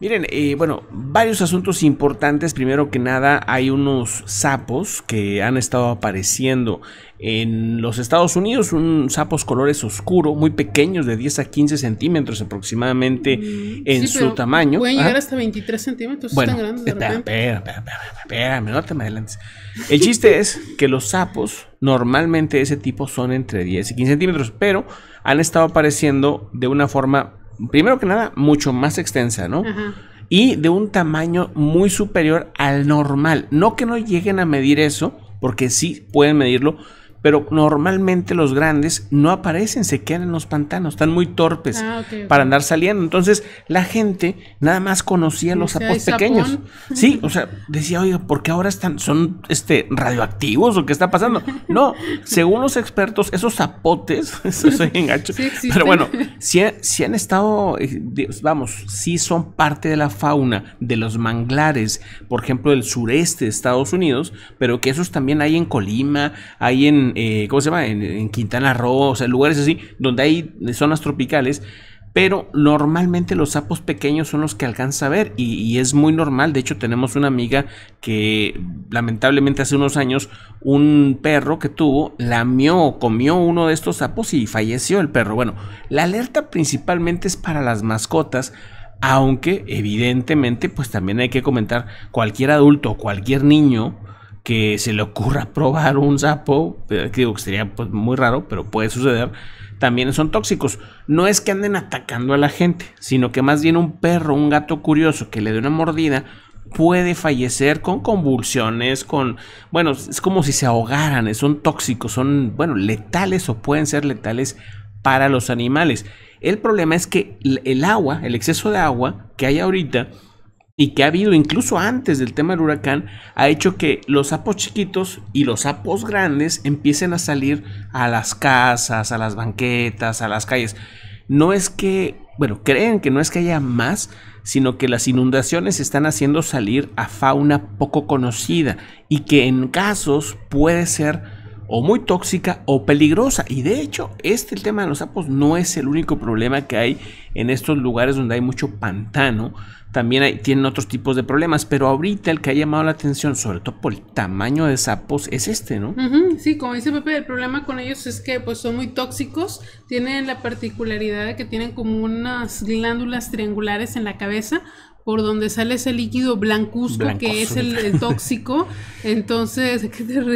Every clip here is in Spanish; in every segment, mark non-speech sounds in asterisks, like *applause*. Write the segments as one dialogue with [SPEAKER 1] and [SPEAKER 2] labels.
[SPEAKER 1] Miren, eh, bueno, varios asuntos importantes. Primero que nada, hay unos sapos que han estado apareciendo en los Estados Unidos. Un sapos colores oscuro, muy pequeños, de 10 a 15 centímetros aproximadamente mm, en su tamaño. Pueden llegar hasta
[SPEAKER 2] 23 centímetros. Bueno, están espera,
[SPEAKER 1] espera, espera, no te me adelantes. El chiste es que los sapos, normalmente ese tipo son entre 10 y 15 centímetros, pero han estado apareciendo de una forma primero que nada, mucho más extensa, ¿no? Y de un tamaño muy superior al normal. No que no lleguen a medir eso, porque sí pueden medirlo, pero normalmente los grandes no aparecen, se quedan en los pantanos, están muy torpes ah, para andar saliendo. Entonces la gente nada más conocía los sapos pequeños. *laughs* Sí, o sea, decía, oiga, ¿por qué ahora están, son este, radioactivos o qué está pasando? *laughs* No, según los expertos, esos zapotes, *laughs* eso soy pero bueno, si sí han estado, eh, vamos, si son parte de la fauna de los manglares, por ejemplo, del sureste de Estados Unidos, pero que esos también hay en Colima, hay en eh, ¿cómo se llama? En, Quintana Roo, o sea, lugares así, donde hay zonas tropicales. Pero normalmente los sapos pequeños son los que alcanza a ver y, es muy normal. De hecho, tenemos una amiga que lamentablemente hace unos años un perro que tuvo lamió o comió uno de estos sapos y falleció el perro. Bueno, la alerta principalmente es para las mascotas aunque evidentemente pues también hay que comentar cualquier adulto o cualquier niño que se le ocurra *laughs* probar un sapo, eh, digo que sería pues, muy raro, pero puede suceder, también son tóxicos. No es que anden atacando a la gente, sino que más bien un perro, un gato curioso que le dé una mordida puede fallecer con convulsiones, con, bueno, es como si se ahogaran, son tóxicos, son, bueno, letales o pueden ser letales para los animales. El problema es que el agua, el exceso de agua que hay ahorita, y que ha habido incluso antes del tema del huracán ha hecho que los sapos chiquitos y los sapos grandes empiecen a salir a las casas, a las banquetas, a las calles. No es que, bueno, creen que no es que haya más, sino que las inundaciones están haciendo salir a fauna poco conocida y que en casos puede ser o muy tóxica o peligrosa. Y de hecho, este el tema de los sapos no es el único problema que hay en estos lugares donde hay mucho pantano. También hay, tienen otros tipos de problemas, pero ahorita el que ha llamado la atención, sobre todo por el tamaño de sapos, es este, ¿no?
[SPEAKER 2] Sí, como dice Pepe, el problema con ellos es que pues son muy tóxicos, tienen la particularidad de que tienen como unas glándulas triangulares en la cabeza, por donde sale ese líquido blancuzco que es el, tóxico. *laughs* Entonces, ¿qué te No,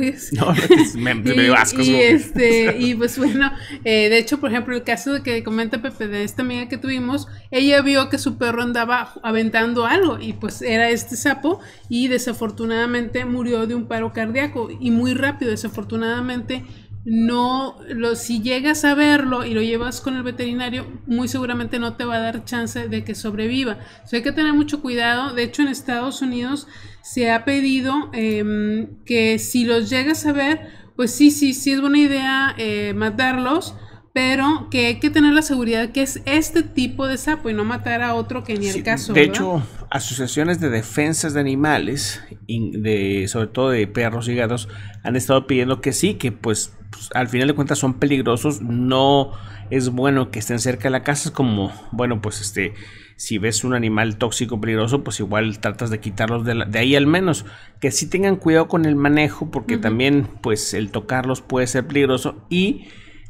[SPEAKER 1] pues, me, me *laughs* y,
[SPEAKER 2] este, *laughs* Y, pues bueno, eh, de hecho, por ejemplo, el caso de que comenta Pepe de esta amiga que tuvimos, ella vio que su perro andaba aventando algo y pues era este sapo y desafortunadamente murió de un paro cardíaco y muy rápido, desafortunadamente no, lo, si llegas a verlo y lo llevas con el veterinario, muy seguramente no te va a dar chance de que sobreviva. hay que tener mucho cuidado. De hecho, en Estados Unidos se ha pedido em, que si los llegas a ver, pues sí, sí, sí es buena idea eh, matarlos pero que hay que tener la seguridad que es este tipo de sapo y no matar a otro que ni el caso. De hecho,
[SPEAKER 1] asociaciones de defensas de animales, de, sobre todo de perros y gatos, han estado pidiendo que sí, que pues, pues, al final de cuentas son peligrosos, no es bueno que estén cerca de la casa, es como, bueno, pues este, si ves un animal tóxico peligroso, pues igual tratas de quitarlos de, ahí al menos, que sí tengan cuidado con el manejo, porque también pues el tocarlos puede ser peligroso y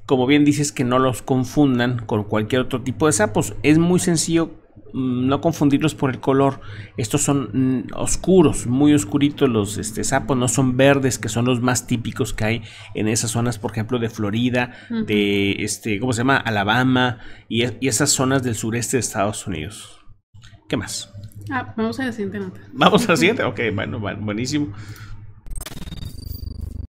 [SPEAKER 1] como bien dices, que no los confundan con cualquier otro tipo de sapos. Es muy sencillo mm, no confundirlos por el color. Estos son mm, oscuros, muy oscuritos los este, sapos, no son verdes, que son los más típicos que hay en esas zonas, por ejemplo, de Florida, de, este, ¿cómo se llama? Alabama y, y, esas zonas del sureste de Estados Unidos. ¿Qué más?
[SPEAKER 2] Ah, vamos a la siguiente nota. Vamos a la *laughs* siguiente,
[SPEAKER 1] ok, bueno, buenísimo.